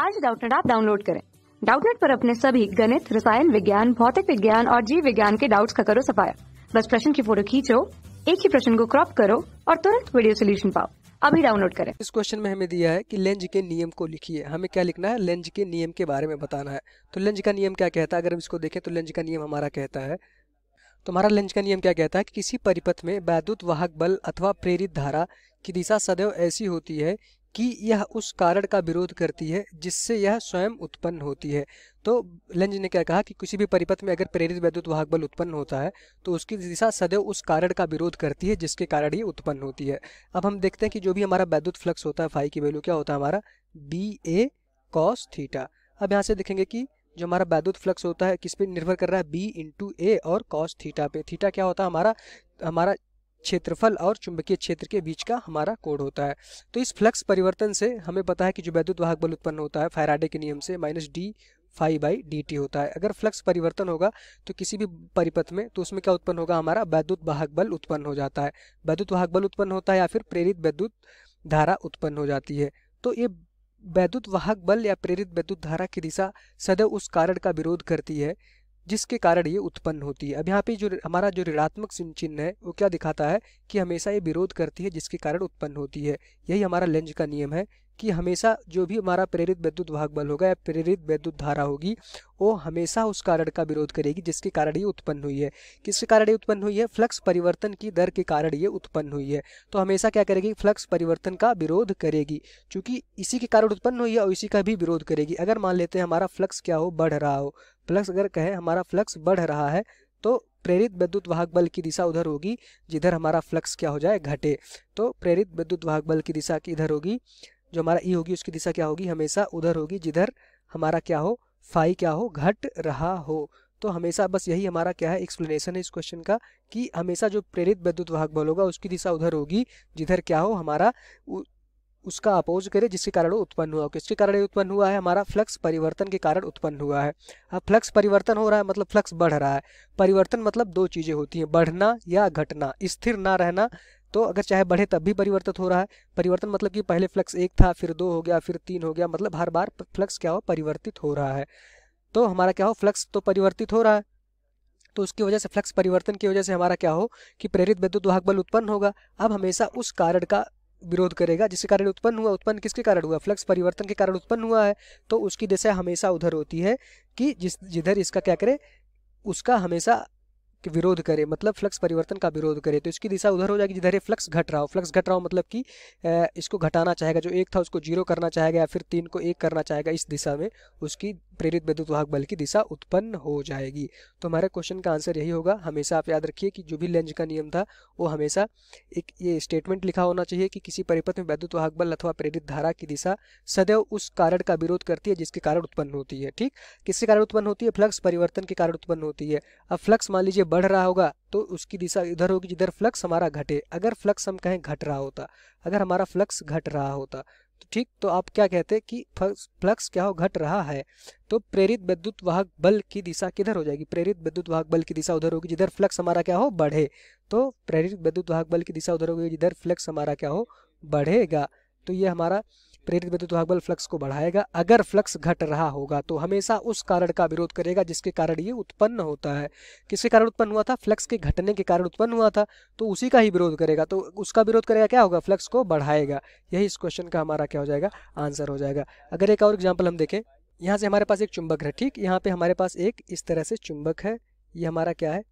आज डाउटनेट आप डाउनलोड करें डाउटनेट पर अपने सभी गणित रसायन विज्ञान भौतिक विज्ञान और जीव विज्ञान के डाउट्स का करो सफाया बस प्रश्न की फोटो खींचो एक ही प्रश्न को क्रॉप करो और तुरंत वीडियो सोल्यूशन पाओ अभी डाउनलोड करें इस क्वेश्चन में हमें दिया है कि लेंज के नियम को लिखिए हमें क्या लिखना है लेंज के नियम के बारे में बताना है तो लेंज का नियम क्या कहता है अगर हम इसको देखें तो लेंज का नियम हमारा कहता है तो हमारा लेंज का नियम क्या कहता है कि किसी परिपथ में वैद्युत वाहक बल अथवा प्रेरित धारा की दिशा सदैव ऐसी होती है कि यह उस कारण का विरोध करती है जिससे यह स्वयं उत्पन्न होती है तो लंज ने क्या कहा कि किसी भी परिपथ में अगर प्रेरित वैद्युत वाहक बल उत्पन्न होता है तो उसकी दिशा सदैव उस कारण का विरोध करती है जिसके कारण ये उत्पन्न होती है अब हम देखते हैं कि जो भी हमारा वैद्युत फ्लक्स होता है फाई की वैल्यू क्या होता है हमारा बी ए कॉस थीटा अब यहाँ से देखेंगे कि जो हमारा वैद्युत फ्लक्स होता है किस पर निर्भर कर रहा है बी इंटू ए और कॉस थीटा पे थीटा क्या होता है हमारा हमारा क्षेत्रफल और चुंबकीय क्षेत्र के बीच का हमारा कोड होता है तो इस फ्लक्स परिवर्तन से हमें पता है कि जो वैद्युत वाहक बल उत्पन्न होता है फायराडे के नियम से minus D five by D T होता है अगर फ्लक्स परिवर्तन होगा तो किसी भी परिपथ में तो उसमें क्या उत्पन्न होगा हमारा वैद्युत वाहक बल उत्पन्न हो जाता है वैद्युत वाहक बल उत्पन्न होता है या फिर प्रेरित वैद्युत धारा उत्पन्न हो जाती है तो ये वैद्युत वाहक बल या प्रेरित वैद्युत धारा की दिशा सदैव उस कारण का विरोध करती है जिसके कारण ये उत्पन्न होती है अब यहाँ पे जो हमारा जो ऋणात्मक चिन्ह है वो क्या दिखाता है कि हमेशा ये विरोध करती है जिसके कारण उत्पन्न होती है यही हमारा लेंज का नियम है कि हमेशा जो भी हमारा प्रेरित वैद्युत वाहक बल होगा या प्रेरित वैद्युत धारा होगी वो हमेशा उस कारण का विरोध करेगी जिसके कारण ये उत्पन्न हुई है किसके कारण ये उत्पन्न हुई है फ्लक्स परिवर्तन की दर के कारण ये उत्पन्न हुई है तो हमेशा क्या करेगी फ्लक्स परिवर्तन का विरोध करेगी चूंकि इसी के कारण उत्पन्न हुई है और इसी का भी विरोध करेगी अगर मान लेते हैं हमारा फ्लक्स क्या हो बढ़ रहा हो फ्लक्स अगर कहें हमारा फ्लक्स बढ़ रहा है तो प्रेरित विद्युत वाहक बल की दिशा उधर होगी जिधर हमारा फ्लक्स क्या हो जाए घटे तो प्रेरित विद्युत वाहक बल की दिशा की इधर होगी जो हमारा ई होगी उसकी दिशा क्या होगी हमेशा उधर होगी जिधर हमारा क्या हो फाई क्या हो घट रहा हो तो हमेशा बस यही हमारा क्या है एक्सप्लेनेशन है इस क्वेश्चन का कि हमेशा जो प्रेरित वैद्युत वाहक बल होगा उसकी दिशा उधर होगी जिधर क्या हो हमारा उसका अपोज करे जिसके कारण वो उत्पन्न हुआ किसके कारण उत्पन्न हुआ है हमारा फ्लक्स परिवर्तन के कारण उत्पन्न हुआ है अब फ्लक्स परिवर्तन हो रहा है मतलब फ्लक्स बढ़ रहा है परिवर्तन मतलब दो चीज़ें होती हैं बढ़ना या घटना स्थिर ना रहना तो अगर चाहे बढ़े तब भी परिवर्तित हो रहा है परिवर्तन मतलब कि पहले फ्लक्स एक था फिर दो हो गया फिर तीन हो गया मतलब हर बार फ्लक्स क्या हो परिवर्तित हो रहा है तो हमारा क्या हो फ्लक्स तो परिवर्तित हो रहा है तो उसकी वजह से फ्लक्स परिवर्तन की वजह से हमारा क्या हो कि प्रेरित विद्युत वाहक बल उत्पन्न होगा अब हमेशा उस कारण का विरोध करेगा जिसके कारण उत्पन्न हुआ उत्पन्न किसके कारण हुआ फ्लक्स परिवर्तन के कारण उत्पन्न हुआ है तो उसकी दिशा हमेशा उधर होती है कि जिस जिधर इसका क्या करे उसका हमेशा कि विरोध करे मतलब फ्लक्स परिवर्तन का विरोध करे तो इसकी दिशा उधर हो जाएगी जिधर ये फ्लक्स घट रहा हो फ्लक्स घट रहा हो मतलब कि इसको घटाना चाहेगा जो एक था उसको जीरो करना चाहेगा या फिर तीन को एक करना चाहेगा इस दिशा में उसकी प्रेरित विद्युत वाहक बल की दिशा उत्पन्न हो जाएगी तो हमारे क्वेश्चन का आंसर यही होगा हमेशा आप याद रखिए कि जो भी लेंज का नियम था वो हमेशा एक ये स्टेटमेंट लिखा होना चाहिए कि, कि किसी परिपथ में वैद्युत वाहक बल अथवा प्रेरित धारा की दिशा सदैव उस कारण का विरोध करती है जिसके कारण उत्पन्न होती है ठीक किसके कारण उत्पन्न होती है फ्लक्स परिवर्तन के कारण उत्पन्न होती है अब फ्लक्स मान लीजिए बढ़ रहा होगा तो उसकी दिशा इधर होगी जिधर फ्लक्स हमारा घटे अगर फ्लक्स हम कहें घट रहा होता अगर हमारा फ्लक्स घट रहा होता ठीक तो आप क्या कहते हैं कि फ्लक्स क्या हो घट रहा है तो प्रेरित विद्युत वाहक बल की दिशा किधर हो जाएगी प्रेरित विद्युत वाहक बल की दिशा उधर होगी जिधर फ्लक्स हमारा क्या हो बढ़े तो प्रेरित विद्युत वाहक बल की दिशा उधर होगी जिधर फ्लक्स हमारा क्या हो बढ़ेगा तो ये हमारा प्रेरित विद्युत बल फ्लक्स को बढ़ाएगा अगर फ्लक्स घट रहा होगा तो हमेशा उस कारण का विरोध करेगा जिसके कारण ये उत्पन्न होता है किसके कारण उत्पन्न हुआ था फ्लक्स के घटने के कारण उत्पन्न हुआ था तो उसी का ही विरोध करेगा तो उसका विरोध करेगा क्या होगा फ्लक्स को बढ़ाएगा यही इस क्वेश्चन का हमारा क्या हो जाएगा आंसर हो जाएगा अगर एक और एग्जाम्पल हम देखें यहाँ से हमारे पास एक चुंबक है ठीक यहाँ पे हमारे पास एक इस तरह से चुंबक है ये हमारा क्या है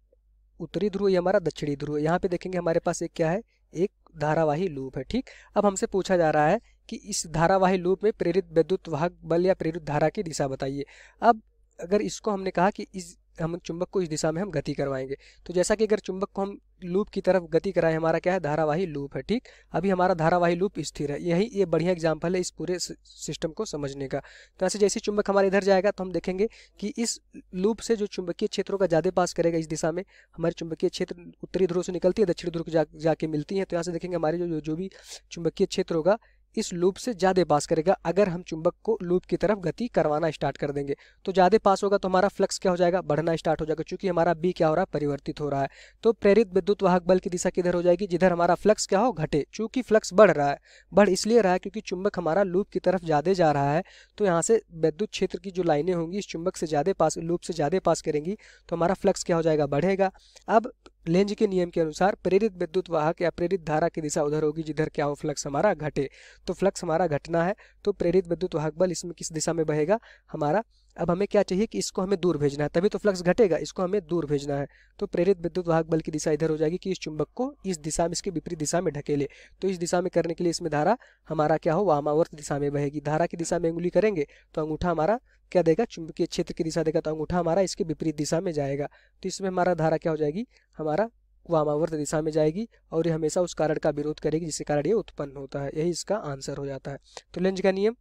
उत्तरी ध्रुव ये हमारा दक्षिणी ध्रुव यहाँ पे देखेंगे हमारे पास एक क्या है एक धारावाही लूप है ठीक अब हमसे पूछा जा रहा है कि इस धारावाही लूप में प्रेरित विद्युत वाहक बल या प्रेरित धारा की दिशा बताइए अब अगर इसको हमने कहा कि इस हम चुंबक को इस दिशा में हम गति करवाएंगे तो जैसा कि अगर चुंबक को हम लूप की तरफ गति कराएं हमारा क्या है धारावाही लूप है ठीक अभी हमारा धारावाही लूप स्थिर है यही ये बढ़िया एग्जाम्पल है इस पूरे सिस्टम को समझने का तो ऐसे जैसे चुंबक हमारे इधर जाएगा तो हम देखेंगे कि इस लूप से जो चुंबकीय क्षेत्रों का ज़्यादा पास करेगा इस दिशा में हमारे चुंबकीय क्षेत्र उत्तरी ध्रुव से निकलती है दक्षिण ध्रुव जा, जाके मिलती है तो यहाँ से देखेंगे हमारे जो जो भी चुंबकीय क्षेत्र होगा इस लूप से ज़्यादा पास करेगा अगर हम चुंबक को लूप की तरफ गति करवाना स्टार्ट कर देंगे तो ज़्यादा पास होगा तो हमारा फ्लक्स क्या हो जाएगा बढ़ना स्टार्ट हो जाएगा चूंकि हमारा बी क्या हो रहा है परिवर्तित हो रहा है तो प्रेरित विद्युत वाहक बल की दिशा किधर हो जाएगी जिधर हमारा फ्लक्स क्या हो घटे चूंकि फ्लक्स बढ़ रहा है बढ़ इसलिए रहा है क्योंकि चुंबक हमारा लूप की तरफ ज़्यादा जा रहा है तो यहाँ से विद्युत क्षेत्र की जो लाइनें होंगी इस चुंबक से ज़्यादा पास लूप से ज़्यादा पास करेंगी तो हमारा फ्लक्स क्या हो जाएगा बढ़ेगा अब लेंज के नियम के अनुसार प्रेरित विद्युत वाहक या प्रेरित धारा की दिशा उधर होगी जिधर क्या हो फ्लक्स हमारा घटे तो फ्लक्स हमारा घटना है तो प्रेरित विद्युत वाहक बल इसमें किस दिशा में बहेगा हमारा अब हमें क्या चाहिए कि इसको हमें दूर भेजना है तभी तो फ्लक्स घटेगा इसको हमें दूर भेजना है तो प्रेरित विद्युत वाहक बल की दिशा इधर हो जाएगी कि इस चुंबक को इस दिशा में इसके विपरीत दिशा में ढकेले तो इस दिशा में करने के लिए इसमें धारा हमारा क्या हो वामावर्त दिशा में बहेगी धारा की दिशा में अंगुली करेंगे तो अंगूठा हमारा क्या देगा चुंबकीय क्षेत्र की दिशा देगा तो अंगूठा हमारा इसके विपरीत दिशा में जाएगा तो इसमें हमारा धारा क्या हो जाएगी हमारा वामावर्त दिशा में जाएगी और ये हमेशा उस कारण का विरोध करेगी जिसके कारण ये उत्पन्न होता है यही इसका आंसर हो जाता है तो लेंज का नियम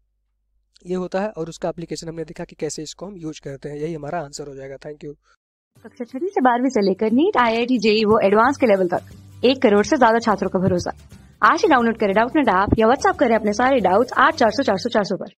ये होता है और उसका एप्लीकेशन हमने देखा कि कैसे इसको हम यूज करते हैं यही हमारा आंसर हो जाएगा थैंक यू कक्षा छठी से बारहवीं से लेकर NEET I I T JEE वो एडवांस के लेवल तक एक करोड़ से ज्यादा छात्रों का भरोसा आज ही डाउनलोड करें डाउट नेट ऐप या व्हाट्सएप करें अपने सारे डाउट्स आठ चार सौ चार सौ चार सौ पर